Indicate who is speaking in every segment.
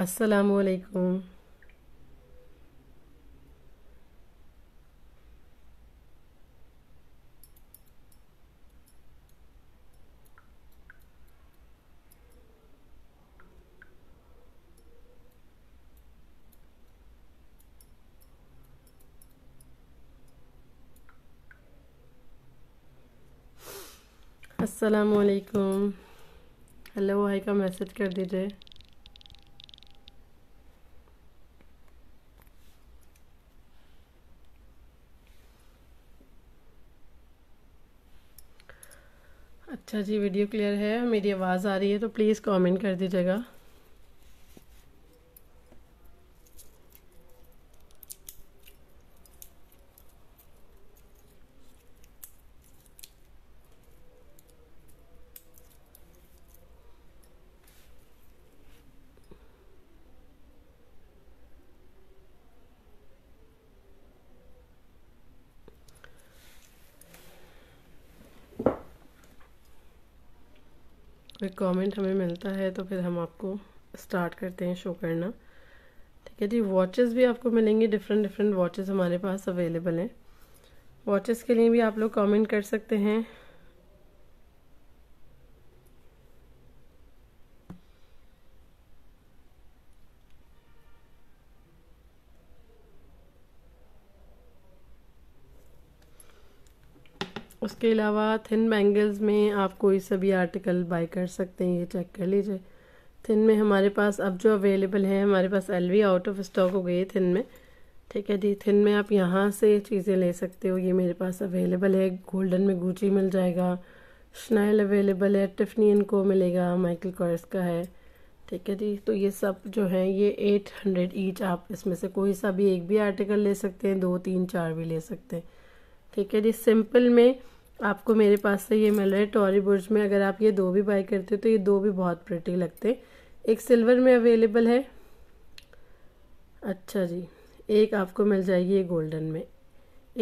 Speaker 1: असलकुम असलकुम हेलो भाई का मैसेज कर दीजिए अच्छा जी वीडियो क्लियर है मेरी आवाज़ आ रही है तो प्लीज़ कमेंट कर दीजिएगा कमेंट हमें मिलता है तो फिर हम आपको स्टार्ट करते हैं शो करना ठीक है जी वॉचेस भी आपको मिलेंगे डिफरेंट डिफरेंट वॉचेस हमारे पास अवेलेबल हैं वॉचेस के लिए भी आप लोग कमेंट कर सकते हैं इसके अलावा थिन बैंगल्स में आप कोई सा भी आर्टिकल बाई कर सकते हैं ये चेक कर लीजिए थिन में हमारे पास अब जो अवेलेबल है हमारे पास वी आउट ऑफ स्टॉक हो गई है थिन में ठीक है जी थिन में आप यहाँ से चीज़ें ले सकते हो ये मेरे पास अवेलेबल है गोल्डन में गुची मिल जाएगा स्नैल अवेलेबल है टिफनी इनको मिलेगा माइकल कॉर्स का है ठीक है जी तो ये सब जो है ये एट हंड्रेड ईच आप इसमें से कोई सा भी एक भी आर्टिकल ले सकते हैं दो तीन चार भी ले सकते हैं ठीक है जी सिंपल में आपको मेरे पास से ये मिल रहा है टॉरी बुर्ज में अगर आप ये दो भी बाई करते हो तो ये दो भी बहुत प्रटी लगते हैं एक सिल्वर में अवेलेबल है अच्छा जी एक आपको मिल जाएगी ये गोल्डन में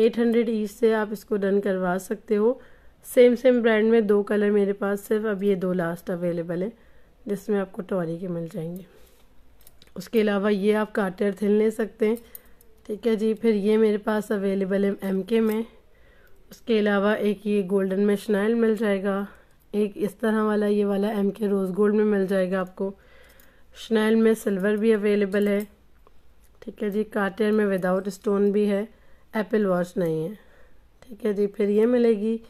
Speaker 1: एट हंड्रेड ईच से आप इसको डन करवा सकते हो सेम सेम ब्रांड में दो कलर मेरे पास सिर्फ अब ये दो लास्ट अवेलेबल है जिसमें आपको टॉरी के मिल जाएंगे उसके अलावा ये आप काटर थिल ले सकते हैं ठीक है जी फिर ये मेरे पास अवेलेबल है एम के में उसके अलावा एक ये गोल्डन में शनाइल मिल जाएगा एक इस तरह वाला ये वाला एम के रोज़ गोल्ड में मिल जाएगा आपको शनाइल में सिल्वर भी अवेलेबल है ठीक है जी कार्टियर में विदाउट स्टोन भी है एप्पल वॉच नहीं है ठीक है जी फिर ये मिलेगी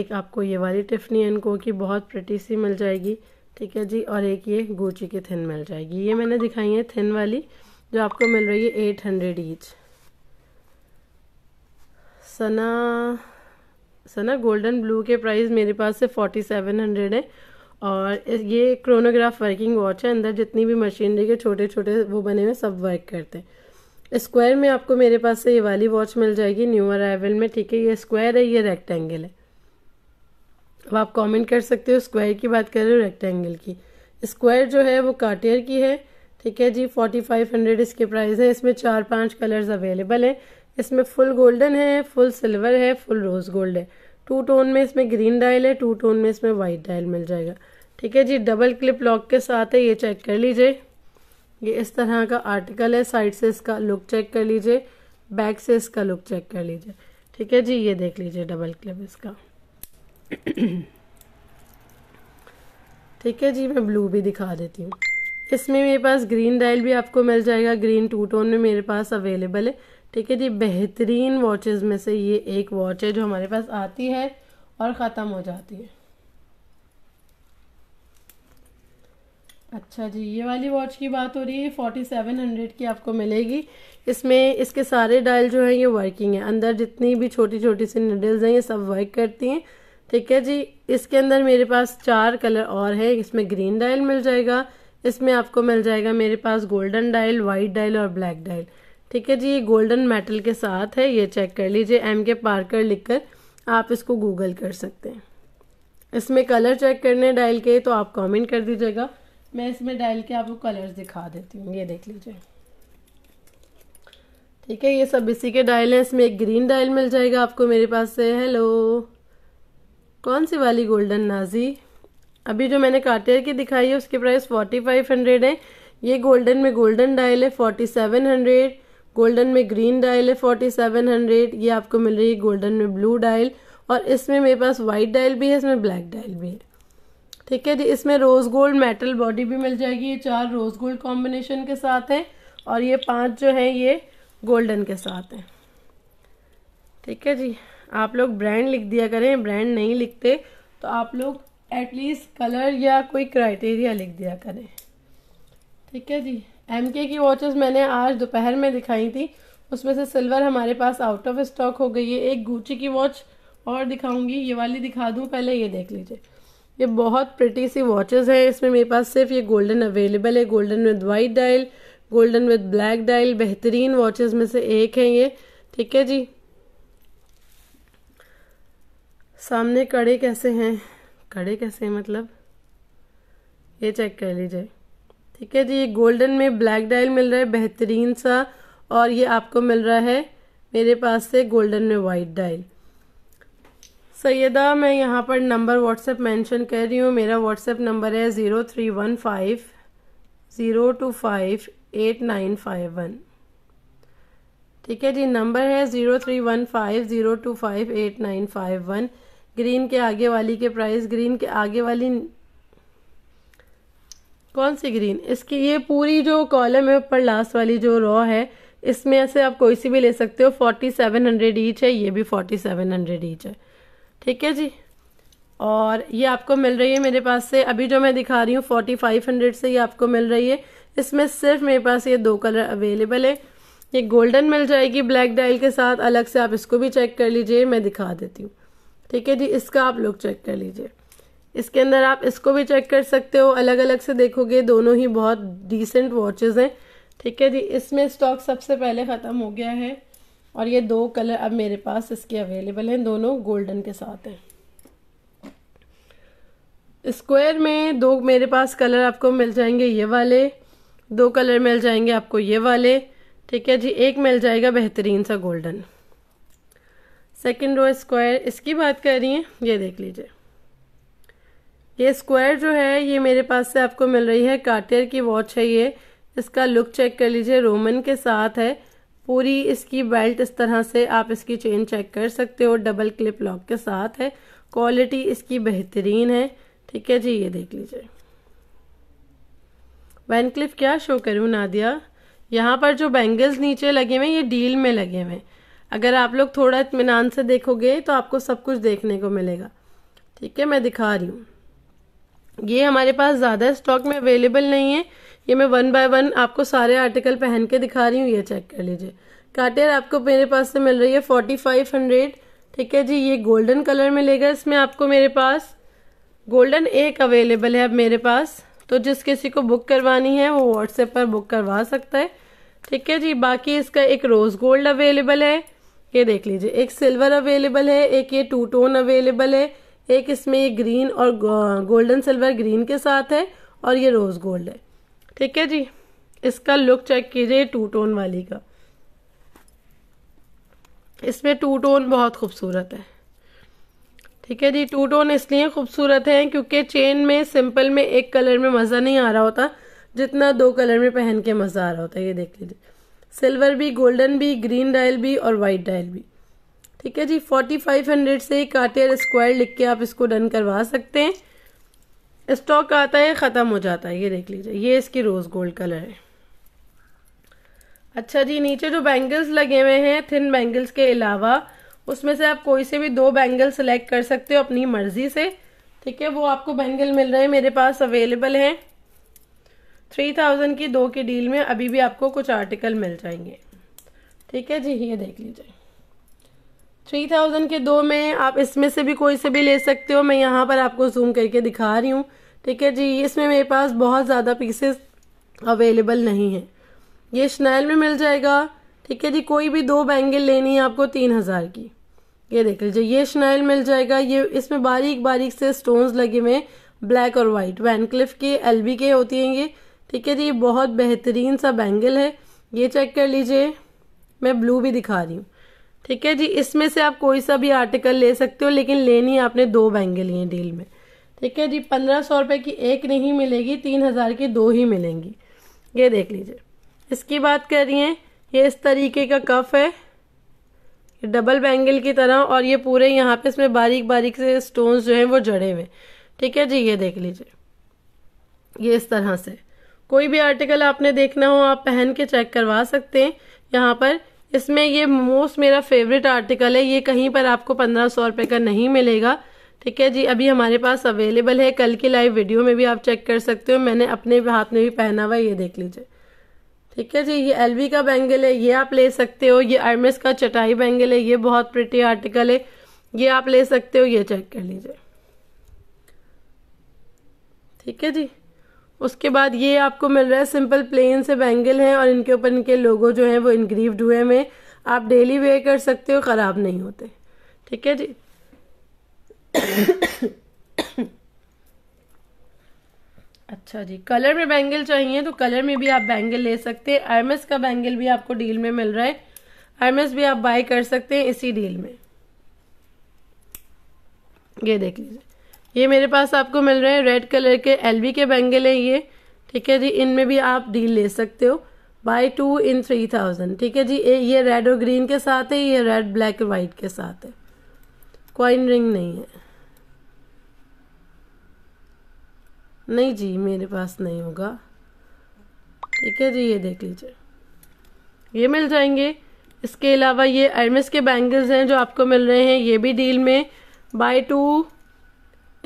Speaker 1: एक आपको ये वाली टिफनी इनको की बहुत प्रटी सी मिल जाएगी ठीक है जी और एक ये गोची की थिन मिल जाएगी ये मैंने दिखाई है थिन वाली जो आपको मिल रही है एट हंड्रेड ईच सना सना गोल्डन ब्लू के प्राइस मेरे पास से फोर्टी सेवन हंड्रेड है और ये क्रोनोग्राफ वर्किंग वॉच है अंदर जितनी भी मशीनरी के छोटे छोटे वो बने हुए सब वर्क करते हैं स्क्वायर में आपको मेरे पास से ये वाली वॉच मिल जाएगी न्यू अराइवल में ठीक है ये स्क्वायर है ये रेक्टेंगल है अब आप कमेंट कर सकते हो स्क्वायर की बात कर रहे हो रेक्टेंगल की स्क्वायर जो है वो काटियर की है ठीक है जी फोर्टी फाइव हंड्रेड इसके प्राइस है इसमें चार पांच कलर्स अवेलेबल हैं इसमें फुल गोल्डन है फुल सिल्वर है फुल रोज़ गोल्ड है टू टोन में इसमें ग्रीन डायल है टू टोन में इसमें वाइट डायल मिल जाएगा ठीक है जी डबल क्लिप लॉक के साथ है ये चेक कर लीजिए ये इस तरह का आर्टिकल है साइड से इसका लुक चेक कर लीजिए बैक से इसका लुक चेक कर लीजिए ठीक है जी ये देख लीजिए डबल क्लिप इसका ठीक है जी मैं ब्लू भी दिखा देती हूँ इसमें मेरे पास ग्रीन डायल भी आपको मिल जाएगा ग्रीन टू टोन में मेरे पास अवेलेबल है ठीक है जी बेहतरीन वॉचेस में से ये एक वॉच है जो हमारे पास आती है और ख़त्म हो जाती है अच्छा जी ये वाली वॉच की बात हो रही है फोर्टी सेवन हंड्रेड की आपको मिलेगी इसमें इसके सारे डायल जो हैं ये वर्किंग है अंदर जितनी भी छोटी छोटी सी निडल्स हैं ये सब वर्क करती हैं ठीक है जी इसके अंदर मेरे पास चार कलर और है इसमें ग्रीन डायल मिल जाएगा इसमें आपको मिल जाएगा मेरे पास गोल्डन डायल वाइट डायल और ब्लैक डायल ठीक है जी ये गोल्डन मेटल के साथ है ये चेक कर लीजिए एम के पार्कर लिखकर आप इसको गूगल कर सकते हैं इसमें कलर चेक करने डायल के तो आप कमेंट कर दीजिएगा मैं इसमें डायल के आपको कलर्स दिखा देती हूँ ये देख लीजिए ठीक है ये सब इसी के डायल हैं इसमें एक ग्रीन डायल मिल जाएगा आपको मेरे पास से हेलो कौन सी वाली गोल्डन नाजी अभी जो मैंने कार्टियर की दिखाई है उसकी प्राइस फोर्टी फाइव हंड्रेड है ये गोल्डन में गोल्डन डायल है फोर्टी सेवन हंड्रेड गोल्डन में ग्रीन डायल है फोर्टी सेवन हंड्रेड ये आपको मिल रही है गोल्डन में ब्लू डायल और इसमें मेरे पास वाइट डायल भी है इसमें ब्लैक डायल भी है ठीक है जी इसमें रोज़ गोल्ड मेटल बॉडी भी मिल जाएगी ये चार रोज़ गोल्ड कॉम्बिनेशन के साथ हैं और ये पांच जो है ये गोल्डन के साथ हैं ठीक है जी आप लोग ब्रांड लिख दिया करें ब्रांड नहीं लिखते तो आप लोग एटलीस्ट कलर या कोई क्राइटेरिया लिख दिया करें ठीक है जी एम के की वॉचेस मैंने आज दोपहर में दिखाई थी उसमें से सिल्वर हमारे पास आउट ऑफ स्टॉक हो गई है एक गुची की वॉच और दिखाऊंगी ये वाली दिखा दूँ पहले ये देख लीजिए ये बहुत प्रिटी सी वॉचेस हैं इसमें मेरे पास सिर्फ ये गोल्डन अवेलेबल है golden with white dial golden with black dial बेहतरीन वॉचेस में से एक है ये ठीक है जी सामने कड़े कैसे हैं कड़े कैसे हैं मतलब ये चेक कर लीजिए ठीक है जी ये गोल्डन में ब्लैक डायल मिल रहा है बेहतरीन सा और ये आपको मिल रहा है मेरे पास से गोल्डन में वाइट डायल सैदा मैं यहाँ पर नंबर व्हाट्सएप मेंशन कर रही हूँ मेरा व्हाट्सएप नंबर है zero three one five zero two five eight nine five one ठीक है जी नंबर है zero three one five zero two five eight nine five one green के आगे वाली के प्राइस ग्रीन के आगे वाली कौन सी ग्रीन इसकी ये पूरी जो कॉलम है ऊपर लास्ट वाली जो रॉ है इसमें ऐसे आप कोई सी भी ले सकते हो फोर्टी सेवन हंड्रेड ईच है ये भी फोर्टी सेवन हंड्रेड ईच है ठीक है जी और ये आपको मिल रही है मेरे पास से अभी जो मैं दिखा रही हूँ फोर्टी फाइव हंड्रेड से ये आपको मिल रही है इसमें सिर्फ मेरे पास ये दो कलर अवेलेबल है ये गोल्डन मिल जाएगी ब्लैक डाइल के साथ अलग से आप इसको भी चेक कर लीजिए मैं दिखा देती हूँ ठीक है जी इसका आप लोग चेक कर लीजिए इसके अंदर आप इसको भी चेक कर सकते हो अलग अलग से देखोगे दोनों ही बहुत डिसेंट वॉचेज़ हैं ठीक है जी इसमें स्टॉक सबसे पहले ख़त्म हो गया है और ये दो कलर अब मेरे पास इसके अवेलेबल हैं दोनों गोल्डन के साथ हैं स्क्वायर में दो मेरे पास कलर आपको मिल जाएंगे ये वाले दो कलर मिल जाएंगे आपको ये वाले ठीक है जी एक मिल जाएगा बेहतरीन सा गोल्डन सेकंड रो स्क्वायर इसकी बात कर रही हैं ये देख लीजिए ये स्क्वायर जो है ये मेरे पास से आपको मिल रही है कार्टियर की वॉच है ये इसका लुक चेक कर लीजिए रोमन के साथ है पूरी इसकी बेल्ट इस तरह से आप इसकी चेन चेक कर सकते हो डबल क्लिप लॉक के साथ है क्वालिटी इसकी बेहतरीन है ठीक है जी ये देख लीजिए वैन क्लिप क्या शो करूँ नादिया यहाँ पर जो बैंगल्स नीचे लगे हुए ये डील में लगे हुए अगर आप लोग थोड़ा इतमान से देखोगे तो आपको सब कुछ देखने को मिलेगा ठीक है मैं दिखा रही हूँ ये हमारे पास ज़्यादा स्टॉक में अवेलेबल नहीं है ये मैं वन बाय वन आपको सारे आर्टिकल पहन के दिखा रही हूँ ये चेक कर लीजिए काटेर आपको मेरे पास से मिल रही है फोर्टी फाइव हंड्रेड ठीक है जी ये गोल्डन कलर में लेगा इसमें आपको मेरे पास गोल्डन एक अवेलेबल है अब मेरे पास तो जिस किसी को बुक करवानी है वो व्हाट्सएप पर बुक करवा सकता है ठीक है जी बाकी इसका एक रोज़ गोल्ड अवेलेबल है ये देख लीजिए एक सिल्वर अवेलेबल है एक ये टू टोन अवेलेबल है एक इसमें ये ग्रीन और गोल्डन सिल्वर ग्रीन के साथ है और ये रोज़ गोल्ड है ठीक है जी इसका लुक चेक कीजिए टू टोन वाली का इसमें टू टोन बहुत खूबसूरत है ठीक है जी टू टोन इसलिए खूबसूरत है क्योंकि चेन में सिंपल में एक कलर में मज़ा नहीं आ रहा होता जितना दो कलर में पहन के मज़ा आ रहा होता है ये देख लीजिए सिल्वर भी गोल्डन भी ग्रीन डायल भी और वाइट डायल भी ठीक है जी फोर्टी फाइव हंड्रेड से काटेर स्क्वायर लिख के आप इसको डन करवा सकते हैं स्टॉक आता है ख़त्म हो जाता है ये देख लीजिए ये इसकी रोज़ गोल्ड कलर है अच्छा जी नीचे जो बैंगल्स लगे हुए हैं थिन बैंगल्स के अलावा उसमें से आप कोई से भी दो बैंगल सेलेक्ट कर सकते हो अपनी मर्ज़ी से ठीक है वो आपको बैंगल मिल रहे हैं मेरे पास अवेलेबल हैं थ्री थाउजेंड की दो की डील में अभी भी आपको कुछ आर्टिकल मिल जाएंगे ठीक है जी ये देख लीजिए थ्री थाउजेंड के दो में आप इसमें से भी कोई से भी ले सकते हो मैं यहाँ पर आपको जूम करके दिखा रही हूँ ठीक है जी इसमें मेरे पास बहुत ज़्यादा पीसेस अवेलेबल नहीं है ये स्नैल में मिल जाएगा ठीक है जी कोई भी दो बैंगल लेनी है आपको तीन हज़ार की ये देख लीजिए ये स्नैल मिल जाएगा ये इसमें बारीक बारीक से स्टोन्स लगे हुए ब्लैक और वाइट वैनक्लिफ के एल बी के होती हैं ये ठीक है जी ये बहुत बेहतरीन सा बैंगल है ये चेक कर लीजिए मैं ब्लू भी दिखा रही हूँ ठीक है जी इसमें से आप कोई सा भी आर्टिकल ले सकते हो लेकिन लेनी आपने दो महंगे लिए डील में ठीक है जी पंद्रह सौ रुपये की एक नहीं मिलेगी तीन हज़ार की दो ही मिलेंगी ये देख लीजिए इसकी बात कर रही ये इस तरीके का कफ है डबल बैंगल की तरह और ये पूरे यहाँ पे इसमें बारीक बारीक से स्टोन्स जो हैं वो जड़े हुए ठीक है जी ये देख लीजिए ये इस तरह से कोई भी आर्टिकल आपने देखना हो आप पहन के चेक करवा सकते हैं यहाँ पर इसमें ये मोस्ट मेरा फेवरेट आर्टिकल है ये कहीं पर आपको पंद्रह सौ रुपये का नहीं मिलेगा ठीक है जी अभी हमारे पास अवेलेबल है कल की लाइव वीडियो में भी आप चेक कर सकते हो मैंने अपने हाथ में भी पहना हुआ ये देख लीजिए ठीक है जी ये एलवी का बैंगल है ये आप ले सकते हो ये आर्मेस का चटाई बैंगल है ये बहुत प्रिटी आर्टिकल है ये आप ले सकते हो ये चेक कर लीजिए ठीक है जी उसके बाद ये आपको मिल रहा है सिंपल प्लेन से बैंगल हैं और इनके ऊपर इनके लोगो जो हैं वो इनग्रीव्ड हुए में आप डेली वेयर कर सकते हो ख़राब नहीं होते ठीक है जी अच्छा जी कलर में बैंगल चाहिए तो कलर में भी आप बैंगल ले सकते हैं आईएमएस का बैंगल भी आपको डील में मिल रहा है आईएमएस भी आप बाय कर सकते हैं इसी डील में ये देख लीजिए ये मेरे पास आपको मिल रहे हैं रेड कलर के एलवी के बैंगल हैं ये ठीक है जी इनमें भी आप डील ले सकते हो buy two in three thousand ठीक है जी ये रेड और ग्रीन के साथ है ये रेड ब्लैक और वाइट के साथ है कॉइन रिंग नहीं है नहीं जी मेरे पास नहीं होगा ठीक है जी ये देख लीजिए ये मिल जाएंगे इसके अलावा ये एडमिस के बैंगल्स हैं जो आपको मिल रहे हैं ये भी डील में buy two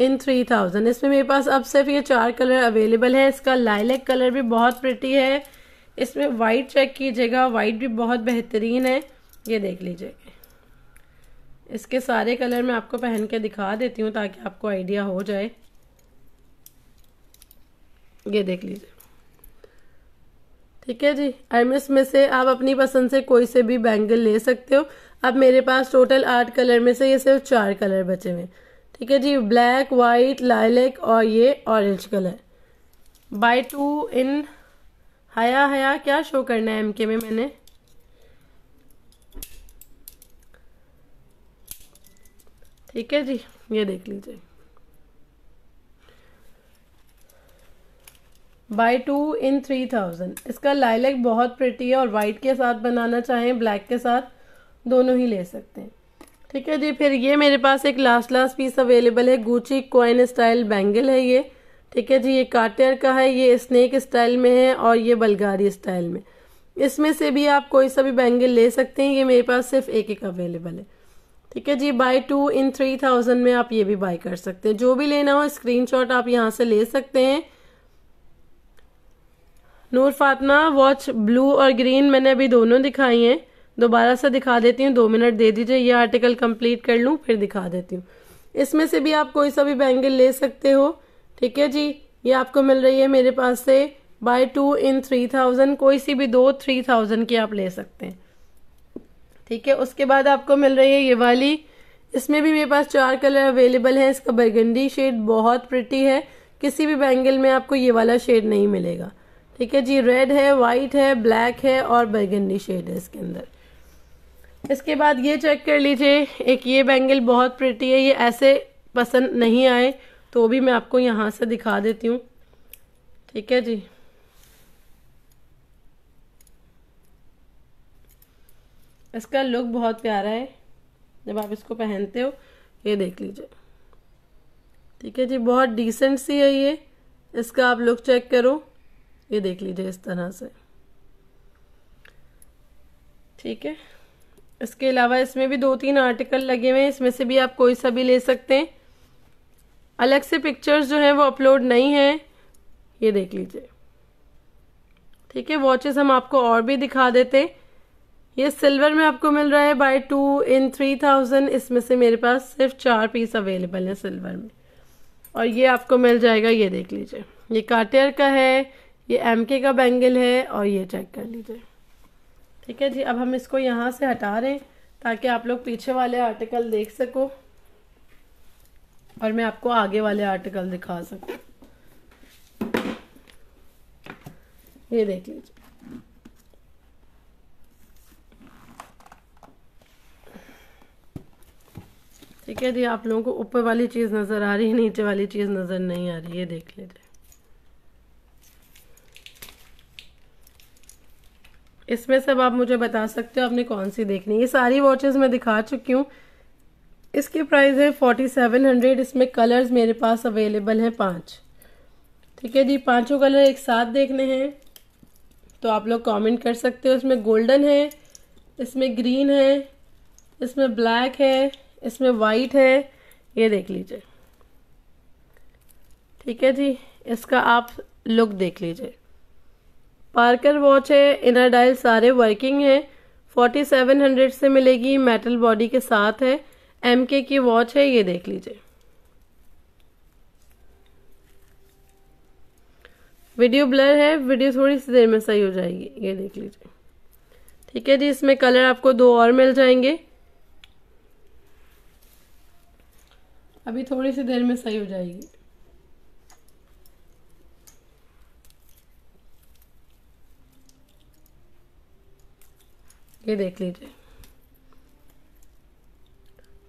Speaker 1: in three thousand इसमें मेरे पास अब सिर्फ ये चार कलर अवेलेबल है इसका लाइलेक कलर भी बहुत प्रिटी है इसमें वाइट चेक कीजिएगा वाइट भी बहुत बेहतरीन है ये देख लीजिए इसके सारे कलर मैं आपको पहन के दिखा देती हूँ ताकि आपको आइडिया हो जाए ये देख लीजिए ठीक है जी एमएस में से आप अपनी पसंद से कोई से भी बैंगल ले सकते हो अब मेरे पास टोटल आठ कलर में से ये सिर्फ चार कलर बचे हुए हैं ठीक है जी ब्लैक वाइट लाइलेक और ये orange colour buy two in हया हया क्या शो करना है एमके में मैंने ठीक है जी ये देख लीजिए buy two in three thousand इसका लाइलेक बहुत प्रिटी है और वाइट के साथ बनाना चाहें ब्लैक के साथ दोनों ही ले सकते हैं ठीक है जी फिर ये मेरे पास एक लास्ट लास्ट पीस अवेलेबल है गुची कोइन स्टाइल बैंगल है ये ठीक है जी ये काटेर का है ये स्नेक स्टाइल में है और ये बल्गारी स्टाइल में इसमें से भी आप कोई सा भी बैंगल ले सकते हैं ये मेरे पास सिर्फ एक एक अवेलेबल है ठीक है जी buy two in three thousand में आप ये भी बाय कर सकते हैं जो भी लेना हो स्क्रीनशॉट आप यहाँ से ले सकते हैं नूर फातमा वॉच ब्लू और ग्रीन मैंने अभी दोनों दिखाई हैं दोबारा से दिखा देती हूँ दो मिनट दे दीजिए ये आर्टिकल कंप्लीट कर लूँ फिर दिखा देती हूँ इसमें से भी आप कोई सा भी बैंगल ले सकते हो ठीक है जी ये आपको मिल रही है मेरे पास से buy two in three thousand कोई सी भी दो थ्री थाउजेंड की आप ले सकते हैं ठीक है उसके बाद आपको मिल रही है ये वाली इसमें भी मेरे पास चार कलर अवेलेबल हैं इसका बर्गंडी शेड बहुत प्रिटी है किसी भी बैंगल में आपको ये वाला शेड नहीं मिलेगा ठीक है जी रेड है वाइट है ब्लैक है और बर्गंडी शेड है इसके अंदर इसके बाद ये चेक कर लीजिए एक ये बैंगल बहुत प्रिटी है ये ऐसे पसंद नहीं आए तो भी मैं आपको यहाँ से दिखा देती हूँ ठीक है जी इसका लुक बहुत प्यारा है जब आप इसको पहनते हो ये देख लीजिए ठीक है जी बहुत डिसेंट सी है ये इसका आप लुक चेक करो ये देख लीजिए इस तरह से ठीक है इसके अलावा इसमें भी दो तीन आर्टिकल लगे हुए हैं इसमें से भी आप कोई सा भी ले सकते हैं अलग से पिक्चर्स जो हैं वो अपलोड नहीं हैं ये देख लीजिए ठीक है वॉचेस हम आपको और भी दिखा देते ये सिल्वर में आपको मिल रहा है buy two in three thousand इसमें से मेरे पास सिर्फ चार पीस अवेलेबल हैं सिल्वर में और ये आपको मिल जाएगा ये देख लीजिए ये काटेयर का है ये एम के का बैंगल है और ये चेक कर लीजिए ठीक है जी अब हम इसको यहाँ से हटा रहे हैं ताकि आप लोग पीछे वाले आर्टिकल देख सको और मैं आपको आगे वाले आर्टिकल दिखा सकूं ये देख लीजिए ठीक है जी आप लोगों को ऊपर वाली चीज़ नज़र आ रही है नीचे वाली चीज़ नज़र नहीं आ रही है देख लीजिए इसमें से अब आप मुझे बता सकते हो आपने कौन सी देखनी ये सारी वॉचेस मैं दिखा चुकी हूँ इसकी प्राइस है फोर्टी सेवन हंड्रेड इसमें कलर्स मेरे पास अवेलेबल हैं पांच ठीक है जी पांचों कलर एक साथ देखने हैं तो आप लोग कमेंट कर सकते हो इसमें गोल्डन है इसमें ग्रीन है इसमें ब्लैक है इसमें वाइट है ये देख लीजिए ठीक है जी इसका आप लुक देख लीजिए पार्कर वॉच है इनर डायल सारे वर्किंग है 4700 से मिलेगी मेटल बॉडी के साथ है एम के की वॉच है ये देख लीजिए वीडियो ब्लर है वीडियो थोड़ी सी देर में सही हो जाएगी ये देख लीजिए ठीक है जी इसमें कलर आपको दो और मिल जाएंगे अभी थोड़ी सी देर में सही हो जाएगी ये देख लीजिए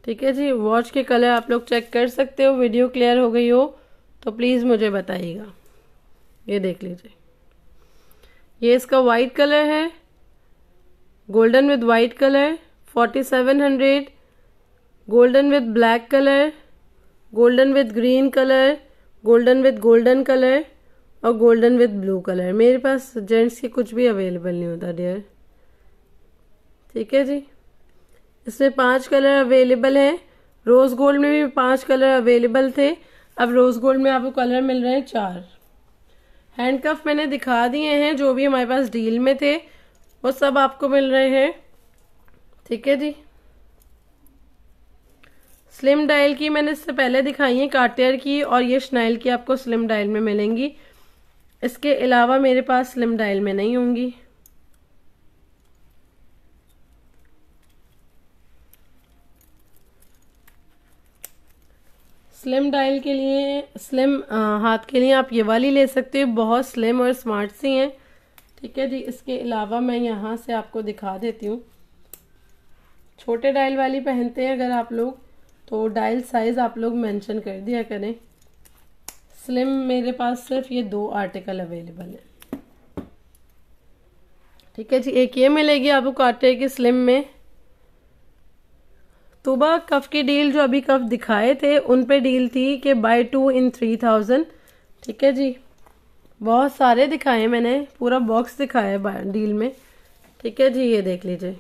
Speaker 1: ठीक है जी वॉच के कलर आप लोग चेक कर सकते हो वीडियो क्लियर हो गई हो तो प्लीज़ मुझे बताइएगा ये देख लीजिए ये इसका वाइट कलर है golden with white colour forty seven hundred golden with black colour golden with green colour golden with golden colour और गोल्डन विद ब्लू कलर मेरे पास जेंट्स के कुछ भी अवेलेबल नहीं होता डियर ठीक है जी इसमें पांच कलर अवेलेबल हैं रोज गोल्ड में भी पांच कलर अवेलेबल थे अब रोज गोल्ड में आपको कलर मिल रहे हैं चार हैंड कफ मैंने दिखा दिए हैं जो भी हमारे पास डील में थे वो सब आपको मिल रहे हैं ठीक है जी स्लिम डायल की मैंने इससे पहले दिखाई है कार्टियर की और ये स्नाइल की आपको स्लिम डायल में मिलेंगी इसके अलावा मेरे पास स्लिम डायल में नहीं होंगी स्लिम डायल के लिए स्लिम हाथ के लिए आप ये वाली ले सकते हो बहुत स्लिम और स्मार्ट सी हैं ठीक है जी इसके अलावा मैं यहाँ से आपको दिखा देती हूँ छोटे डायल वाली पहनते हैं अगर आप लोग तो डायल साइज़ आप लोग मेंशन कर दिया करें स्लिम मेरे पास सिर्फ ये दो आर्टिकल अवेलेबल हैं ठीक है जी एक ये मिलेगी आपको काटे की स्लिम में तोबा कफ की डील जो अभी कफ दिखाए थे उन पे डील थी कि buy two in three thousand ठीक है जी बहुत सारे दिखाए मैंने पूरा बॉक्स दिखाया है डील में ठीक है जी ये देख लीजिए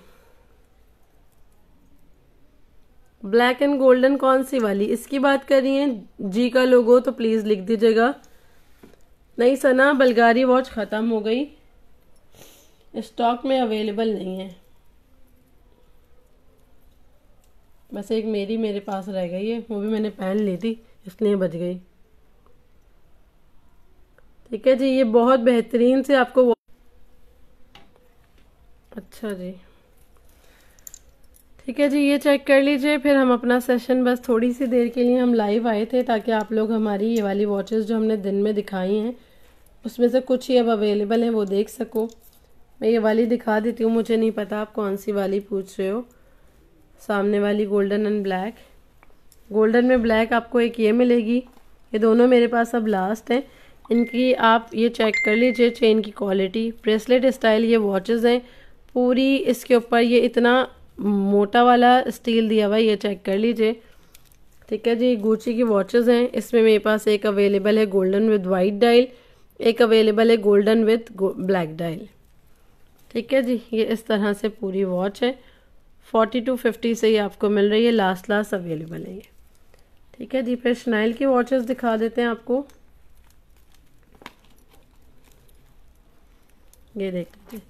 Speaker 1: ब्लैक एंड गोल्डन कौन सी वाली इसकी बात कर रही हैं जी का लोगो तो प्लीज़ लिख दीजिएगा नहीं सना बलगारी वॉच ख़त्म हो गई स्टॉक में अवेलेबल नहीं है बस एक मेरी मेरे पास रह गई है वो भी मैंने पहन ली थी इसलिए बच गई ठीक है जी ये बहुत बेहतरीन से आपको वो अच्छा जी ठीक है जी ये चेक कर लीजिए फिर हम अपना सेशन बस थोड़ी सी देर के लिए हम लाइव आए थे ताकि आप लोग हमारी ये वाली वॉचेस जो हमने दिन में दिखाई हैं उसमें से कुछ ही अब अवेलेबल हैं वो देख सको मैं ये वाली दिखा देती हूँ मुझे नहीं पता आप कौन सी वाली पूछ रहे हो सामने वाली गोल्डन एंड ब्लैक गोल्डन में ब्लैक आपको एक ये मिलेगी ये दोनों मेरे पास अब लास्ट हैं इनकी आप ये चेक कर लीजिए चेन की क्वालिटी ब्रेसलेट स्टाइल ये वॉचेस हैं पूरी इसके ऊपर ये इतना मोटा वाला स्टील दिया हुआ है ये चेक कर लीजिए ठीक है जी गुची की वॉचेस हैं इसमें मेरे पास एक अवेलेबल है गोल्डन विद वाइट डायल एक अवेलेबल है गोल्डन विद ब्लैक डायल ठीक है जी ये इस तरह से पूरी वॉच है फोर्टी टू फिफ्टी से ही आपको मिल रही है लास्ट लास्ट अवेलेबल है ये ठीक है जी फिर स्नाइल की वॉचेस दिखा देते हैं आपको ये देख लीजिए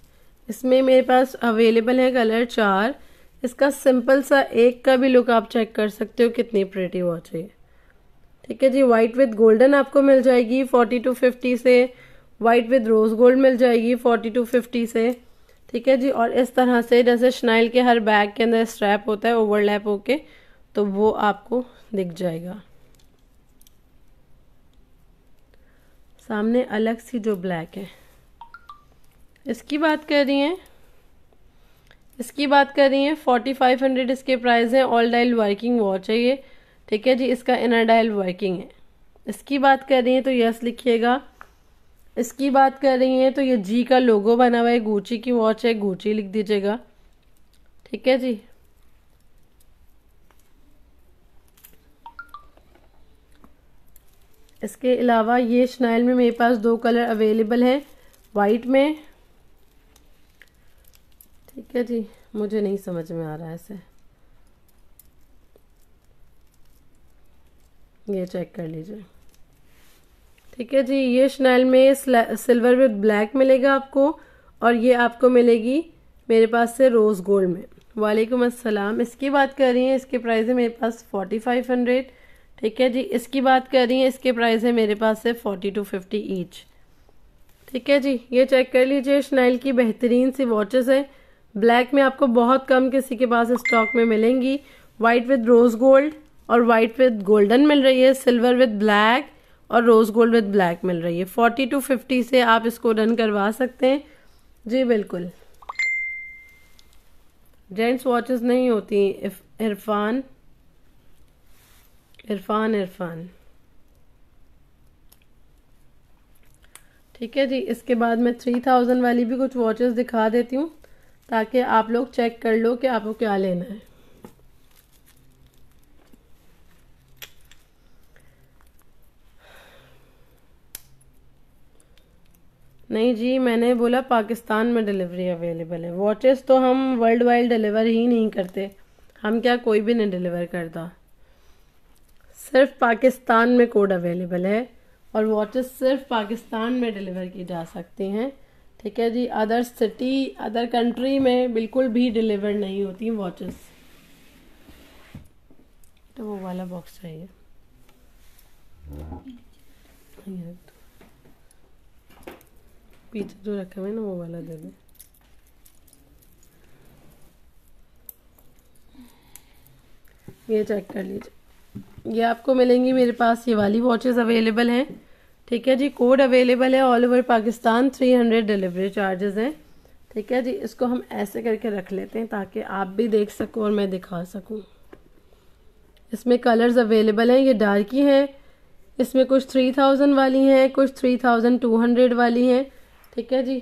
Speaker 1: इसमें मेरे पास अवेलेबल है कलर चार इसका सिंपल सा एक का भी लुक आप चेक कर सकते हो कितनी प्रेटी वॉच है ठीक है जी वाइट विद गोल्डन आपको मिल जाएगी फोर्टी टू फिफ्टी से वाइट विद रोज़ गोल्ड मिल जाएगी फोर्टी टू फिफ्टी से ठीक है जी और इस तरह से जैसे स्नाइल के हर बैग के अंदर स्ट्रैप होता है ओवरलैप होके तो वो आपको दिख जाएगा सामने अलग सी जो ब्लैक है इसकी बात कर रही हैं इसकी बात कर रही हैं फोर्टी फाइव हंड्रेड इसके प्राइस हैं ऑल डायल वर्किंग वॉच है ये ठीक है जी इसका इनर डायल वर्किंग है इसकी बात कर रही हैं तो यस लिखिएगा इसकी बात कर रही हैं तो ये जी का लोगो बना हुआ है गूची की वॉच है गूची लिख दीजिएगा ठीक है जी इसके अलावा ये स्नाइल में मेरे पास दो कलर अवेलेबल है वाइट में ठीक है जी मुझे नहीं समझ में आ रहा है ऐसे ये चेक कर लीजिए ठीक है जी ये शनैल में सिल्वर विद ब्लैक मिलेगा आपको और ये आपको मिलेगी मेरे पास से रोज़ गोल्ड में वालेकुम अस्सलाम इसकी बात कर रही हैं इसके प्राइस है मेरे पास फोर्टी फाइव हंड्रेड ठीक है जी इसकी बात कर रही हैं इसके प्राइस है मेरे पास से फोर्टी टू फिफ्टी ईच ठीक है जी ये चेक कर लीजिए शनैल की बेहतरीन सी वॉचेस हैं ब्लैक में आपको बहुत कम किसी के पास स्टॉक में मिलेंगी वाइट विद रोज़ गोल्ड और वाइट विद गोल्डन मिल रही है सिल्वर विद ब्लैक और रोज़ गोल्ड विद ब्लैक मिल रही है फोर्टी टू फिफ्टी से आप इसको रन करवा सकते हैं जी बिल्कुल जेंट्स वॉचेस नहीं होती इरफान इरफान इरफान ठीक है जी इसके बाद मैं थ्री थाउजेंड वाली भी कुछ वॉचेस दिखा देती हूँ ताकि आप लोग चेक कर लो कि आपको क्या लेना है नहीं जी मैंने बोला पाकिस्तान में डिलीवरी अवेलेबल है वॉचेस तो हम वर्ल्ड वाइड डिलीवर ही नहीं करते हम क्या कोई भी नहीं डिलीवर करता सिर्फ पाकिस्तान में कोड अवेलेबल है और वॉचेस सिर्फ पाकिस्तान में डिलीवर की जा सकती हैं ठीक है जी अदर सिटी अदर कंट्री में बिल्कुल भी डिलीवर नहीं होती वॉचेस तो वो वाला बॉक्स चाहिए पीछे जो रखा हुआ है ना वो वाला दे दें ये चेक कर लीजिए ये आपको मिलेंगी मेरे पास ये वाली वॉचेस अवेलेबल हैं ठीक है जी कोड अवेलेबल है all over Pakistan three hundred delivery charges हैं ठीक है जी इसको हम ऐसे करके रख लेते हैं ताकि आप भी देख सको और मैं दिखा सकूँ इसमें कलर्स अवेलेबल हैं ये डार्की हैं इसमें कुछ थ्री थाउजेंड वाली हैं कुछ थ्री थाउजेंड टू हंड्रेड वाली हैं ठीक है जी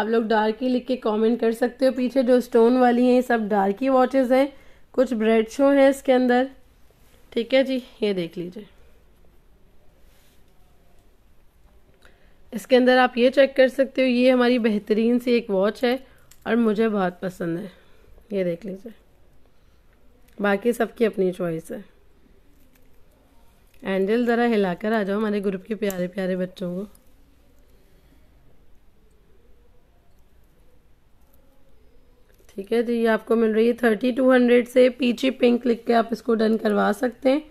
Speaker 1: आप लोग डार्क ही लिख के कमेंट कर सकते हो पीछे जो स्टोन वाली हैं ये सब डार्क ही वॉचेस हैं कुछ ब्रेड शो हैं इसके अंदर ठीक है जी ये देख लीजिए इसके अंदर आप ये चेक कर सकते हो ये हमारी बेहतरीन सी एक वॉच है और मुझे बहुत पसंद है ये देख लीजिए बाकी सबकी अपनी चॉइस है एंजल ज़रा हिलाकर आ जाओ हमारे ग्रुप के प्यारे प्यारे बच्चों को ठीक है तो ये आपको मिल रही है थर्टी टू हंड्रेड से पीची पिंक लिख के आप इसको डन करवा सकते हैं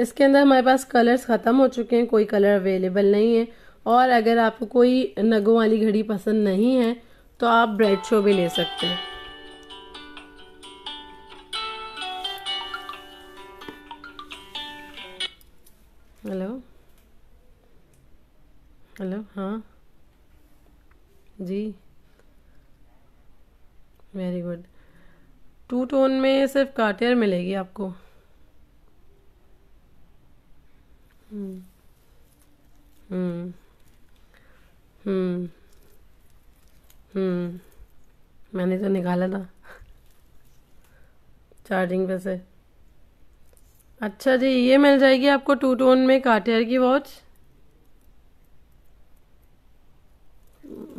Speaker 1: इसके अंदर हमारे पास कलर्स ख़त्म हो चुके हैं कोई कलर अवेलेबल नहीं है और अगर आपको कोई नगों वाली घड़ी पसंद नहीं है तो आप ब्रेड शो भी ले सकते हैं हेलो हेलो हाँ जी वेरी गुड टू टोन में सिर्फ कार्टियर मिलेगी आपको हम्म।, हम्म हम्म हम्म मैंने तो निकाला था चार्जिंग पे से अच्छा जी ये मिल जाएगी आपको टू टोन में कार्टियर की वॉच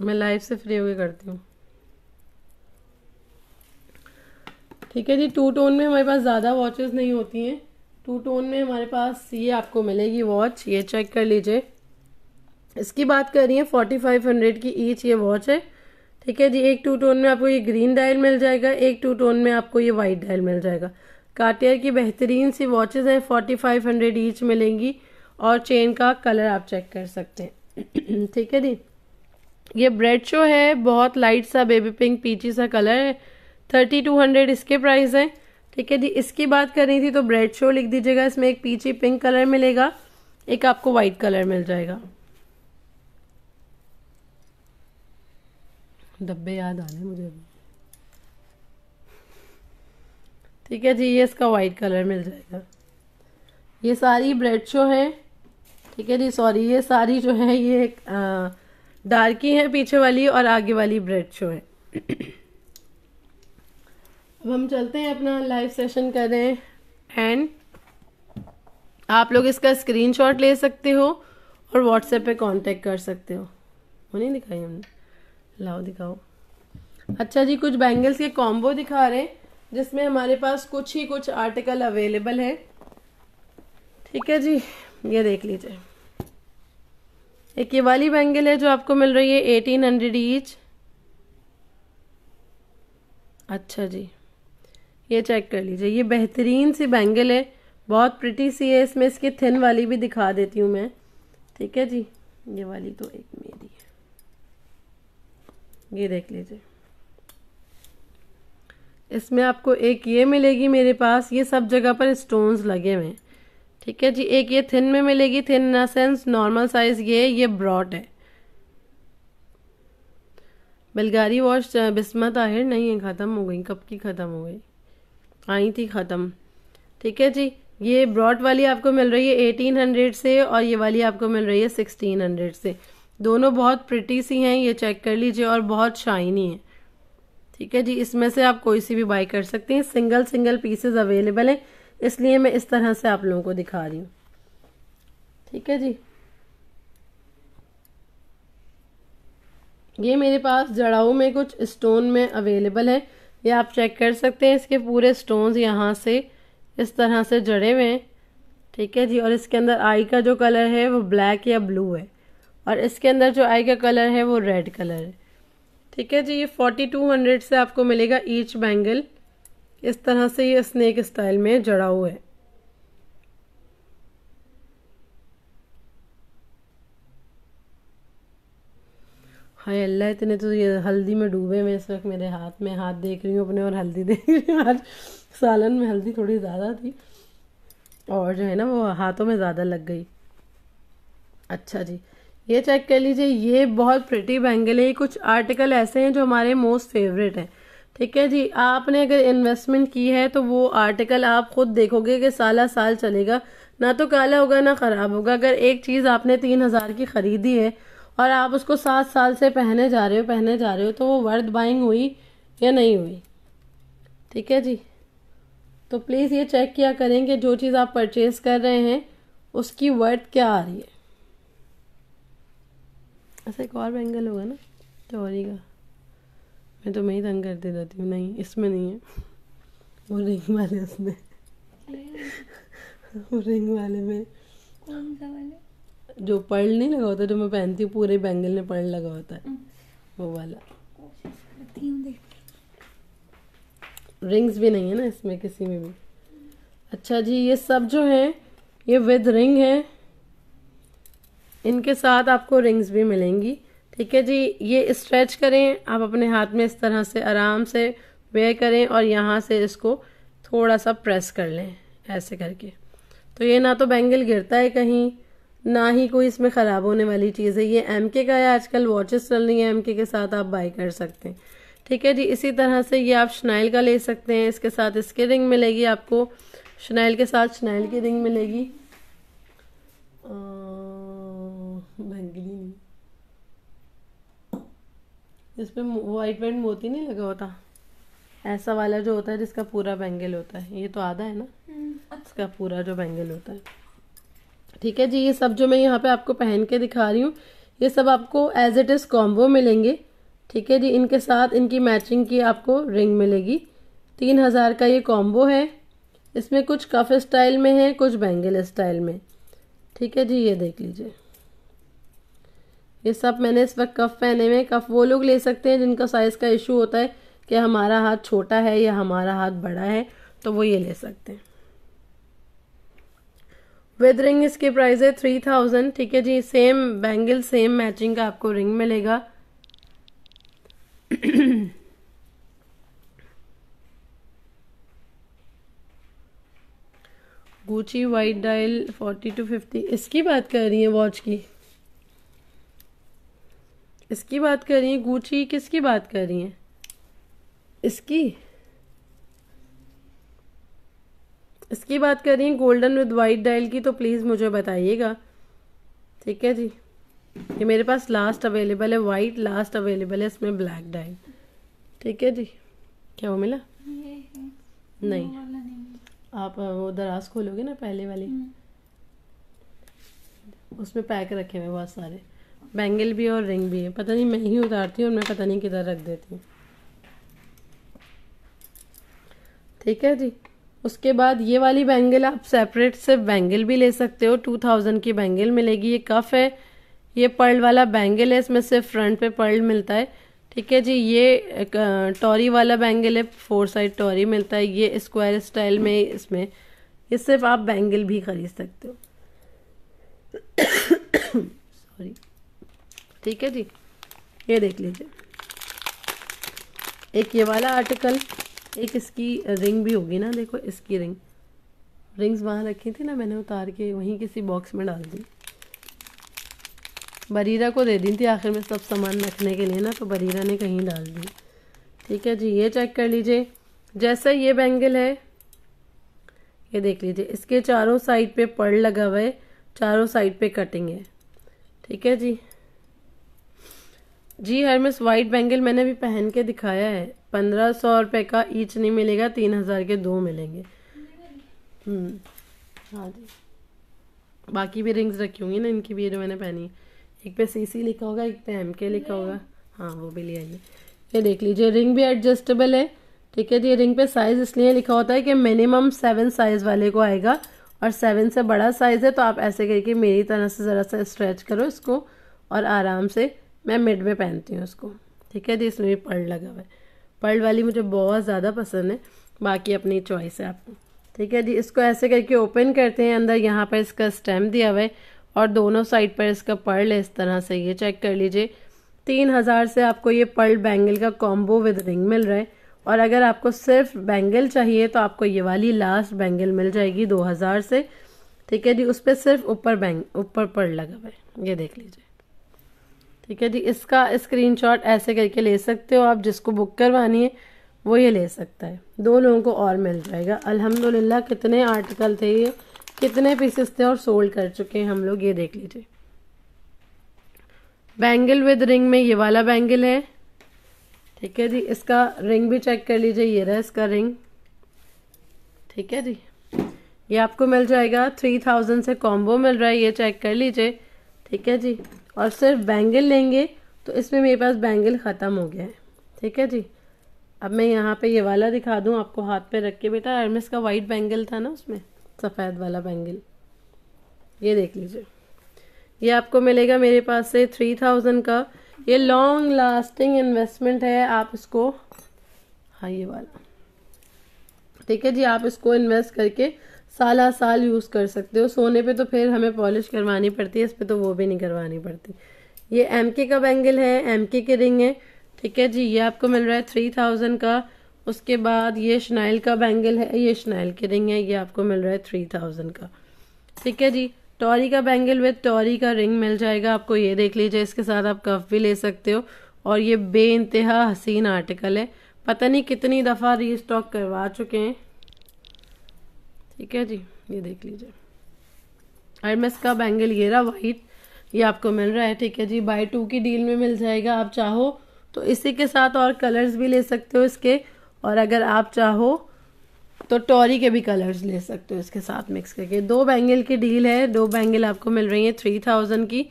Speaker 1: मैं लाइफ से फ्री होकर करती हूँ ठीक है जी टू टोन में हमारे पास ज़्यादा वॉचेस नहीं होती हैं टू टोन में हमारे पास ये आपको मिलेगी वॉच ये चेक कर लीजिए इसकी बात कर रही है फोर्टी फाइव हंड्रेड की ईच ये वॉच है ठीक है जी एक टू टोन में आपको ये ग्रीन डायल मिल जाएगा एक टू टोन में आपको ये वाइट डायल मिल जाएगा काटियर की बेहतरीन सी वॉचेज़ हैं फोर्टी फाइव हंड्रेड ईच मिलेंगी और चेन का कलर आप चेक कर सकते हैं ठीक है जी ये ब्रेड शो है बहुत लाइट सा बेबी पिंक पीची सा कलर है थर्टी टू हंड्रेड इसके प्राइस है ठीक है जी इसकी बात करनी थी तो ब्रेड शो लिख दीजिएगा इसमें एक पीछे पिंक कलर मिलेगा एक आपको वाइट कलर मिल जाएगा डब्बे याद आने मुझे ठीक है जी ये इसका वाइट कलर मिल जाएगा ये सारी ब्रेड शो है ठीक है जी सॉरी ये सारी जो है ये एक डार्की है पीछे वाली और आगे वाली ब्रेड शो है अब हम चलते हैं अपना लाइव सेशन करें एंड आप लोग इसका स्क्रीनशॉट ले सकते हो और व्हाट्सएप पे कांटेक्ट कर सकते हो वो नहीं दिखाई हमने लाओ दिखाओ अच्छा जी कुछ बैंगल्स के कॉम्बो दिखा रहे हैं जिसमें हमारे पास कुछ ही कुछ आर्टिकल अवेलेबल है ठीक है जी ये देख लीजिए एक ये वाली बैंगल है जो आपको मिल रही है एटीन हंड्रेड ईच अच्छा जी ये चेक कर लीजिए ये बेहतरीन सी बैंगल है बहुत प्रिटी सी है इसमें इसकी थिन वाली भी दिखा देती हूँ मैं ठीक है जी ये वाली तो एक मेरी है ये देख लीजिए इसमें आपको एक ये मिलेगी मेरे पास ये सब जगह पर स्टोन्स लगे हुए हैं ठीक है जी एक ये थिन में मिलेगी thin in sense normal size ये ये ब्रॉड है बलगारी वॉश बिस्मत आहिर नहीं है ख़त्म हो गई कब की ख़त्म हो गई आई थी ख़त्म ठीक है जी ये ब्रॉड वाली आपको मिल रही है एटीन हंड्रेड से और ये वाली आपको मिल रही है सिक्सटीन हंड्रेड से दोनों बहुत प्रिटी सी हैं ये चेक कर लीजिए और बहुत शाइनी है ठीक है जी इसमें से आप कोई सी भी बाई कर सकते हैं सिंगल सिंगल पीसेस अवेलेबल हैं इसलिए मैं इस तरह से आप लोगों को दिखा रही हूँ ठीक है जी ये मेरे पास जड़ाऊ में कुछ स्टोन में अवेलेबल है ये आप चेक कर सकते हैं इसके पूरे स्टोन्स यहाँ से इस तरह से जड़े हुए हैं ठीक है जी और इसके अंदर आई का जो कलर है वो ब्लैक या ब्लू है और इसके अंदर जो आई का कलर है वो रेड कलर है ठीक है जी ये फोर्टी टू हंड्रेड से आपको मिलेगा ईच बैंगल इस तरह से ये स्नैक स्टाइल में जड़ा हुआ है हाय अल्लाह इतने तो ये हल्दी में डूबे मैं इस वक्त मेरे हाथ में हाथ देख रही हूँ अपने और हल्दी देख रही हूँ आज सालन में हल्दी थोड़ी ज़्यादा थी और जो है ना वो हाथों में ज़्यादा लग गई अच्छा जी ये चेक कर लीजिए ये बहुत प्रिटी बैंगल है ये कुछ आर्टिकल ऐसे हैं जो हमारे मोस्ट फेवरेट हैं ठीक है जी आपने अगर इन्वेस्टमेंट की है तो वो आर्टिकल आप खुद देखोगे कि साला साल चलेगा ना तो काला होगा ना ख़राब होगा अगर एक चीज़ आपने तीन हज़ार की ख़रीदी है और आप उसको सात साल से पहने जा रहे हो पहने जा रहे हो तो वो वर्थ बाइंग हुई या नहीं हुई ठीक है जी तो प्लीज़ ये चेक किया करें कि जो चीज़ आप परचेज कर रहे हैं उसकी वर्थ क्या आ रही है ऐसा अच्छा, एक और बैंगल होगा ना चौरी का मैं तो मैं ही तंग दे जाती हूँ नहीं इसमें नहीं है वो रिंग वाले उसमें वो रिंग वाले में कौन सा वाले जो पर्ल नहीं लगा होता जो मैं पहनती हूँ पूरे बैंगल में पर्ल लगा होता है हम्म। वो वाला रिंग्स भी नहीं है ना इसमें किसी में भी अच्छा जी ये सब जो है ये विद रिंग है इनके साथ आपको रिंग्स भी मिलेंगी ठीक है जी ये स्ट्रेच करें आप अपने हाथ में इस तरह से आराम से वेयर करें और यहाँ से इसको थोड़ा सा प्रेस कर लें ऐसे करके तो ये ना तो बैंगल गिरता है कहीं ना ही कोई इसमें ख़राब होने वाली चीज़ है ये एम के का है आजकल वॉचेस चल रही है एम के साथ आप बाई कर सकते हैं ठीक है जी इसी तरह से ये आप शनाइल का ले सकते हैं इसके साथ इसके रिंग मिलेगी आपको शनाइल के साथ शनाइल की रिंग मिलेगी भंगली नहीं जिसमें वाइट वाइट मोती नहीं लगा होता ऐसा वाला जो होता है जिसका पूरा बैंगल होता है ये तो आधा है ना हम्म, अच्छा। इसका पूरा जो बैंगल होता है ठीक है जी ये सब जो मैं यहाँ पे आपको पहन के दिखा रही हूँ ये सब आपको एज इट इज़ कॉम्बो मिलेंगे ठीक है जी इनके साथ इनकी मैचिंग की आपको रिंग मिलेगी तीन हज़ार का ये कॉम्बो है इसमें कुछ कफ स्टाइल में है कुछ बैंगल स्टाइल में ठीक है जी ये देख लीजिए ये सब मैंने इस वक्त कफ पहने हुए कफ वो लोग ले सकते हैं जिनका साइज़ का इशू होता है कि हमारा हाथ छोटा है या हमारा हाथ बड़ा है तो वो ये ले सकते हैं विद रिंग इसकी प्राइस है थ्री थाउजेंड ठीक है जी सेम बैंगल सेम मैचिंग का आपको रिंग मिलेगा Gucci white dial forty two fifty इसकी बात कर रही है वॉच की इसकी बात कर रही है गुची किसकी बात कर रही है इसकी इसकी बात कर रही गोल्डन विद वाइट डायल की तो प्लीज़ मुझे बताइएगा ठीक है जी ये मेरे पास लास्ट अवेलेबल है वाइट लास्ट अवेलेबल है इसमें ब्लैक डायल ठीक है जी क्या वो मिला नहीं आप वो दराज खोलोगे ना पहले वाली हम्म। उसमें पैक रखे हुए बहुत सारे बैंगल भी और रिंग भी है पता नहीं मैं ही उतारती हूँ और मैं पता नहीं किधर रख देती हूँ ठीक है जी उसके बाद ये वाली बैंगल आप सेपरेट से बैंगल भी ले सकते हो टू थाउजेंड की बैंगल मिलेगी ये कफ है ये पर्ल वाला बैंगल है इसमें सिर्फ फ्रंट पे पर्ल मिलता है ठीक है जी ये टॉरी वाला बैंगल है फोर साइड टॉरी मिलता है ये स्क्वायर स्टाइल में इसमें ये सिर्फ आप बैंगल भी खरीद सकते हो सॉरी ठीक है जी ये देख लीजिए एक ये वाला आर्टिकल एक इसकी रिंग भी होगी ना देखो इसकी रिंग रिंग्स वहाँ रखी थी ना मैंने उतार के वहीं किसी बॉक्स में डाल दी बरीरा को दे दी थी आखिर में सब सामान रखने के लिए ना तो बरीरा ने कहीं डाल दी ठीक है जी ये चेक कर लीजिए जैसा ये बैंगल है ये देख लीजिए इसके चारों साइड पे पर्ल लगा हुआ है चारों साइड पे कटिंग है ठीक है जी जी हर मिस वाइट बैंगल मैंने भी पहन के दिखाया है पंद्रह सौ रुपये का ईच नहीं मिलेगा तीन हज़ार के दो मिलेंगे हम्म, हाँ जी बाकी भी रिंग्स रखी होंगी ना इनकी भी जो मैंने पहनी है एक पे सी सी लिखा होगा एक पे एम के लिखा होगा हाँ वो भी ले आइए ये देख लीजिए रिंग भी एडजस्टेबल है ठीक है ये रिंग पे साइज़ इसलिए लिखा होता है कि मिनिमम सेवन साइज़ वाले को आएगा और सेवन से बड़ा साइज़ है तो आप ऐसे करके मेरी तरह से ज़रा सा स्ट्रेच करो इसको और आराम से मैं मिड में पहनती हूँ उसको ठीक है जी इसमें भी पड़ लगा हुआ है पर्ल वाली मुझे बहुत ज़्यादा पसंद है बाकी अपनी चॉइस है आपको ठीक है जी इसको ऐसे करके ओपन करते हैं अंदर यहाँ पर इसका स्टैम्प दिया हुआ है और दोनों साइड पर इसका पर्ल है इस तरह से ये चेक कर लीजिए तीन हज़ार से आपको ये पर्ल बैंगल का कॉम्बो विद रिंग मिल रहा है और अगर आपको सिर्फ बैंगल चाहिए तो आपको ये वाली लास्ट बैंगल मिल जाएगी दो हज़ार से ठीक है जी उस पर सिर्फ ऊपर बैंग ऊपर पर्ल लगा हुआ है ये देख लीजिए ठीक है जी इसका स्क्रीनशॉट ऐसे करके ले सकते हो आप जिसको बुक करवानी है वो ये ले सकता है दो लोगों को और मिल जाएगा अल्हम्दुलिल्लाह कितने आर्टिकल थे ये कितने पीसेस थे और सोल्ड कर चुके हैं हम लोग ये देख लीजिए बैंगल विद रिंग में ये वाला बैंगल है ठीक है जी इसका रिंग भी चेक कर लीजिए ये रहा इसका रिंग ठीक है जी ये आपको मिल जाएगा थ्री थाउजेंड से कॉम्बो मिल रहा है ये चेक कर लीजिए ठीक है जी और सिर्फ बैंगल लेंगे तो इसमें मेरे पास बैंगल ख़त्म हो गया है ठीक है जी अब मैं यहाँ पे ये वाला दिखा दूँ आपको हाथ पे रख के बेटा एरमेस का वाइट बैंगल था ना उसमें सफ़ेद वाला बैंगल ये देख लीजिए ये आपको मिलेगा मेरे पास से थ्री थाउजेंड का ये लॉन्ग लास्टिंग इन्वेस्टमेंट है आप इसको हाँ ये वाला ठीक है जी आप इसको इन्वेस्ट करके साला साल यूज़ कर सकते हो सोने पे तो फिर हमें पॉलिश करवानी पड़ती है इस पर तो वो भी नहीं करवानी पड़ती ये एम के का बैंगल है एम के के रिंग है ठीक है जी ये आपको मिल रहा है थ्री थाउजेंड का उसके बाद ये शनाइल का बैंगल है ये शनाइल के रिंग है ये आपको मिल रहा है थ्री थाउजेंड का ठीक है जी टॉरी का बैंगल विद टॉरी का रिंग मिल जाएगा आपको ये देख लीजिए इसके साथ आप कफ भी ले सकते हो और ये बे हसीन आर्टिकल है पता नहीं कितनी दफ़ा री करवा चुके हैं ठीक है जी ये देख लीजिए आईमेस का बैंगल ये रहा वाइट ये आपको मिल रहा है ठीक है जी बाय टू की डील में मिल जाएगा आप चाहो तो इसी के साथ और कलर्स भी ले सकते हो इसके और अगर आप चाहो तो टॉरी के भी कलर्स ले सकते हो इसके साथ मिक्स करके दो बैंगल की डील है दो बैंगल आपको मिल रही है थ्री थाउजेंड की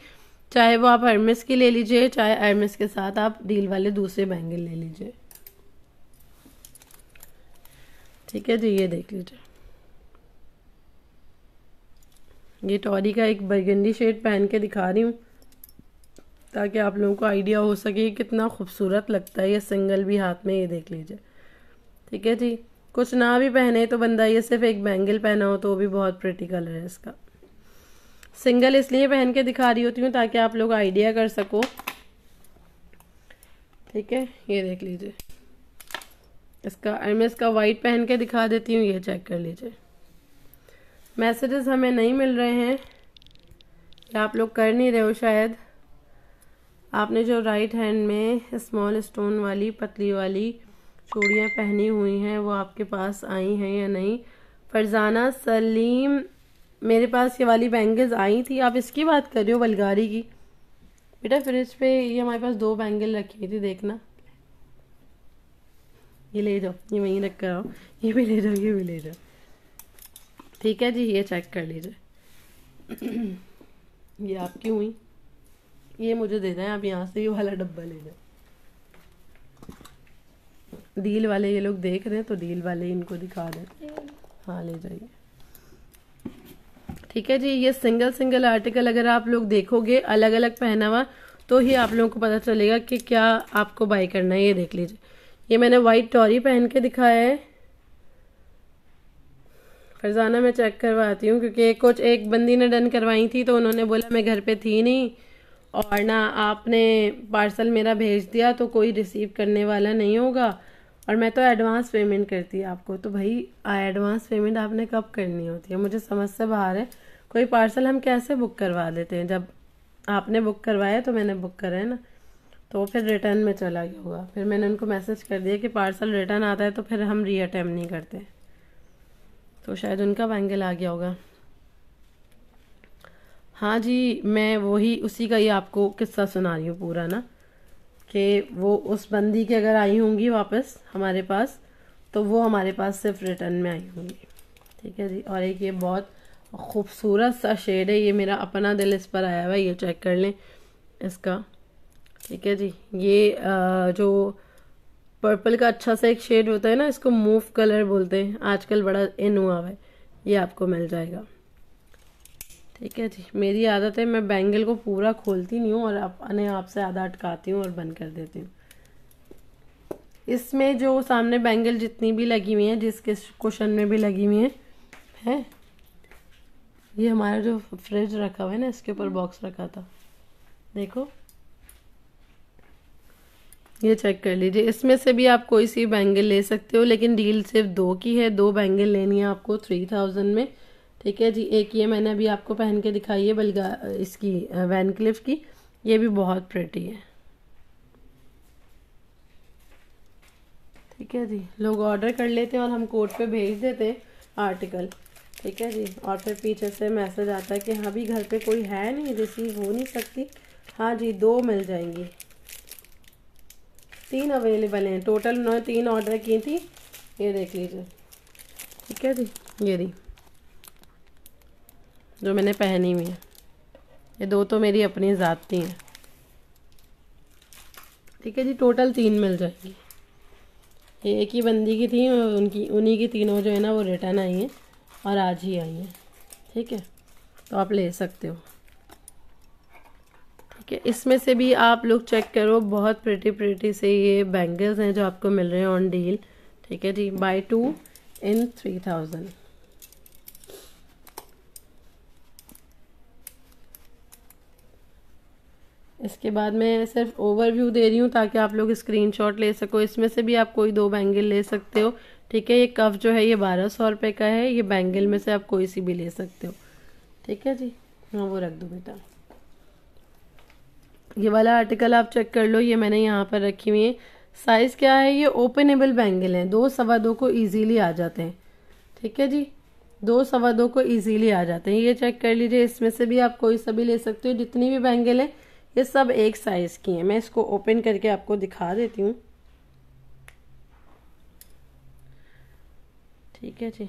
Speaker 1: चाहे वो आप हर्मिस की ले लीजिए चाहे हर्मिस के साथ आप डील वाले दूसरे बैंगल ले लीजिए ठीक है जी ये देख लीजिए ये टॉरी का एक बैगनी शेड पहन के दिखा रही हूँ ताकि आप लोगों को आइडिया हो सके कितना खूबसूरत लगता है ये सिंगल भी हाथ में ये देख लीजिए ठीक है जी कुछ ना भी पहने तो बंदा ये सिर्फ एक बैंगल पहना हो तो वो भी बहुत प्रिटी कलर है इसका सिंगल इसलिए पहन के दिखा रही होती हूँ ताकि आप लोग आइडिया कर सको ठीक है ये देख लीजिए इसका मैं इसका वाइट पहन के दिखा देती हूँ ये चेक कर लीजिए मैसेजेस हमें नहीं मिल रहे हैं या आप लोग कर नहीं रहे हो शायद आपने जो राइट हैंड में स्मॉल स्टोन वाली पतली वाली चूड़ियाँ पहनी हुई हैं वो आपके पास आई हैं या नहीं फरजाना सलीम मेरे पास ये वाली बैंगल्स आई थी आप इसकी बात कर रहे हो बलगारी की बेटा फ्रिज पे ये हमारे पास दो बैंगल रखी हुई थी देखना ये ले जाओ ये वहीं रख कर आओ ये भी ले जाओ ये भी ले जाओ ठीक है जी ये चेक कर लीजिए ये आपकी हुई ये मुझे देना है आप यहाँ से ये वाला डब्बा जाए डील वाले ये लोग देख रहे हैं तो डील वाले इनको दिखा दें हाँ ले जाइए ठीक है जी ये सिंगल सिंगल आर्टिकल अगर आप लोग देखोगे अलग अलग पहनावा तो ही आप लोगों को पता चलेगा कि क्या आपको बाई करना है ये देख लीजिए ये मैंने वाइट टॉरी पहन के दिखाया है फरजाना मैं चेक करवाती हूँ क्योंकि कुछ एक बंदी ने डन करवाई थी तो उन्होंने बोला मैं घर पे थी नहीं और ना आपने पार्सल मेरा भेज दिया तो कोई रिसीव करने वाला नहीं होगा और मैं तो एडवांस पेमेंट करती आपको तो भाई एडवांस पेमेंट आपने कब करनी होती है मुझे समझ से बाहर है कोई पार्सल हम कैसे बुक करवा देते हैं जब आपने बुक करवाया तो मैंने बुक करा है ना तो फिर रिटर्न में चला गया होगा फिर मैंने उनको मैसेज कर दिया कि पार्सल रिटर्न आता है तो फिर हम री अटैम्प नहीं करते तो शायद उनका बैंगल आ गया होगा हाँ जी मैं वही उसी का ही आपको किस्सा सुना रही हूँ पूरा ना कि वो उस बंदी के अगर आई होंगी वापस हमारे पास तो वो हमारे पास सिर्फ रिटर्न में आई होंगी ठीक है जी और एक ये बहुत खूबसूरत सा शेड है ये मेरा अपना दिल इस पर आया हुआ है ये चेक कर लें इसका ठीक है जी ये जो पर्पल का अच्छा सा एक शेड होता है ना इसको मूव कलर बोलते हैं आजकल बड़ा इन हुआ है ये आपको मिल जाएगा ठीक है जी मेरी आदत है मैं बैंगल को पूरा खोलती नहीं हूँ और अपने आप से आधा अटकाती हूँ और बंद कर देती हूँ इसमें जो सामने बैंगल जितनी भी लगी हुई हैं जिस क्वेश्चन में भी लगी हुई हैं है ये हमारा जो फ्रिज रखा हुआ है ना इसके ऊपर बॉक्स रखा था देखो ये चेक कर लीजिए इसमें से भी आप कोई सी बैंगल ले सकते हो लेकिन डील सिर्फ दो की है दो बैंगल लेनी है आपको थ्री थाउजेंड में ठीक है जी एक ये मैंने अभी आपको पहन के दिखाई है बल्गा इसकी वैन क्लिफ की ये भी बहुत प्रटी है ठीक है जी लोग ऑर्डर कर लेते हैं और हम कोर्ट पे भेज देते हैं आर्टिकल ठीक है जी और फिर पीछे से मैसेज आता है कि हाँ घर पर कोई है नहीं रिसीव हो नहीं सकती हाँ जी दो मिल जाएंगी तीन अवेलेबल हैं टोटल उन्होंने तीन ऑर्डर की थी ये देख लीजिए ठीक है जी ये दी जो मैंने पहनी हुई है ये दो तो मेरी अपनी ज़ाती हैं ठीक है जी टोटल तीन मिल जाएगी ये एक ही बंदी की थी उनकी उन्हीं की तीनों जो है ना वो रिटर्न आई हैं और आज ही आई हैं ठीक है तो आप ले सकते हो ठीक है इसमें से भी आप लोग चेक करो बहुत प्रिटी प्रिटी से ये बैंगल्स हैं जो आपको मिल रहे हैं ऑन डील ठीक है जी buy two in three thousand इसके बाद मैं सिर्फ ओवरव्यू दे रही हूँ ताकि आप लोग स्क्रीनशॉट ले सको इसमें से भी आप कोई दो बैंगल ले सकते हो ठीक है ये कफ जो है ये बारह सौ रुपये का है ये बैंगल में से आप कोई सी भी ले सकते हो ठीक है जी हाँ वो रख दो बेटा ये वाला आर्टिकल आप चेक कर लो ये मैंने यहाँ पर रखी हुई है साइज़ क्या है ये ओपनेबल बैंगल है दो सवा दो को ईजीली आ जाते हैं ठीक है जी दो सवा दो को इजीली आ जाते हैं ये चेक कर लीजिए इसमें से भी आप कोई सभी ले सकते हो जितनी भी बैंगल है ये सब एक साइज़ की है मैं इसको ओपन करके आपको दिखा देती हूँ ठीक है जी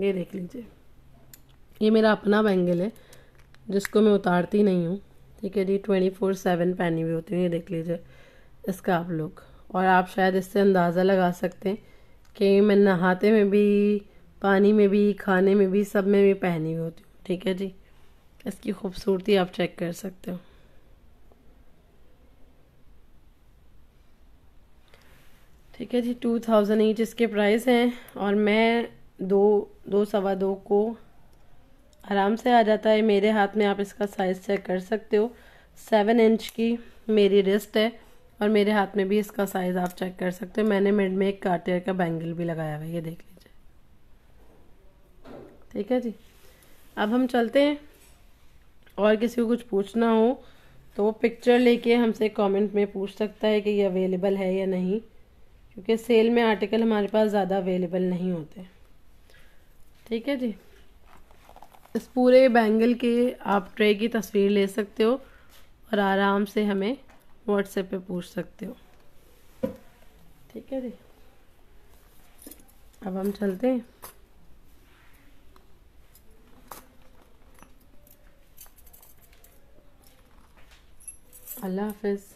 Speaker 1: ये देख लीजिए ये मेरा अपना बैंगल है जिसको मैं उतारती नहीं हूँ ठीक है जी ट्वेंटी फोर सेवन पहनी हुई होती है ये देख लीजिए इसका आप लोग और आप शायद इससे अंदाज़ा लगा सकते हैं कि मैं नहाते में भी पानी में भी खाने में भी सब में भी पहनी हुई होती हूँ ठीक है जी इसकी खूबसूरती आप चेक कर सकते हो ठीक है जी टू थाउजेंड ईच इसके प्राइस हैं और मैं दो दो सवा दो को आराम से आ जाता है मेरे हाथ में आप इसका साइज़ चेक कर सकते हो सेवन इंच की मेरी रिस्ट है और मेरे हाथ में भी इसका साइज़ आप चेक कर सकते हो मैंने मिड में एक कार्टियर का बैंगल भी लगाया हुआ है ये देख लीजिए ठीक है जी अब हम चलते हैं और किसी को कुछ पूछना हो तो वो पिक्चर लेके हमसे कमेंट में पूछ सकता है कि ये अवेलेबल है या नहीं क्योंकि सेल में आर्टिकल हमारे पास ज़्यादा अवेलेबल नहीं होते ठीक है जी इस पूरे बैंगल के आप ट्रे की तस्वीर ले सकते हो और आराम से हमें व्हाट्सएप पे पूछ सकते हो ठीक है जी अब हम चलते हैं अल्लाह हाफिज़